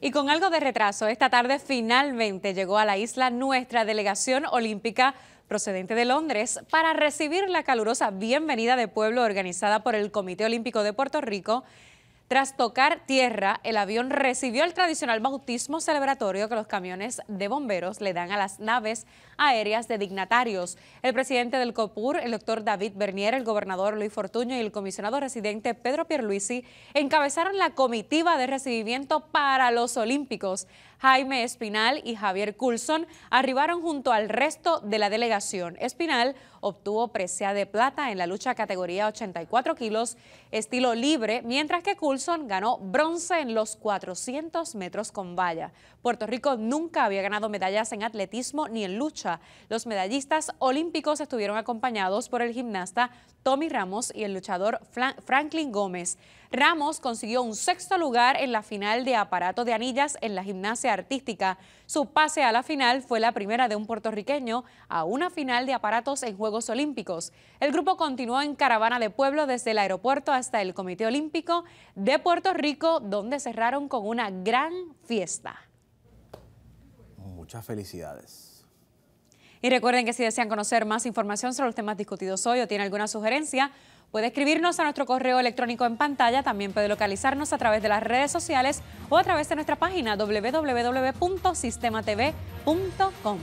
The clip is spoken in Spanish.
Y con algo de retraso, esta tarde finalmente llegó a la isla nuestra delegación olímpica procedente de Londres para recibir la calurosa bienvenida de pueblo organizada por el Comité Olímpico de Puerto Rico tras tocar tierra, el avión recibió el tradicional bautismo celebratorio que los camiones de bomberos le dan a las naves aéreas de dignatarios. El presidente del COPUR, el doctor David Bernier, el gobernador Luis Fortuño y el comisionado residente Pedro Pierluisi encabezaron la comitiva de recibimiento para los Olímpicos. Jaime Espinal y Javier Coulson arribaron junto al resto de la delegación. Espinal obtuvo presea de plata en la lucha categoría 84 kilos, estilo libre, mientras que Coulson ganó bronce en los 400 metros con valla. Puerto Rico nunca había ganado medallas en atletismo ni en lucha. Los medallistas olímpicos estuvieron acompañados por el gimnasta Tommy Ramos y el luchador Franklin Gómez. Ramos consiguió un sexto lugar en la final de aparato de anillas en la gimnasia artística. Su pase a la final fue la primera de un puertorriqueño a una final de aparatos en Juegos Olímpicos. El grupo continuó en caravana de pueblo desde el aeropuerto hasta el Comité Olímpico de Puerto Rico, donde cerraron con una gran fiesta. Muchas felicidades. Y recuerden que si desean conocer más información sobre los temas discutidos hoy o tienen alguna sugerencia, puede escribirnos a nuestro correo electrónico en pantalla. También puede localizarnos a través de las redes sociales o a través de nuestra página www.sistematv.com.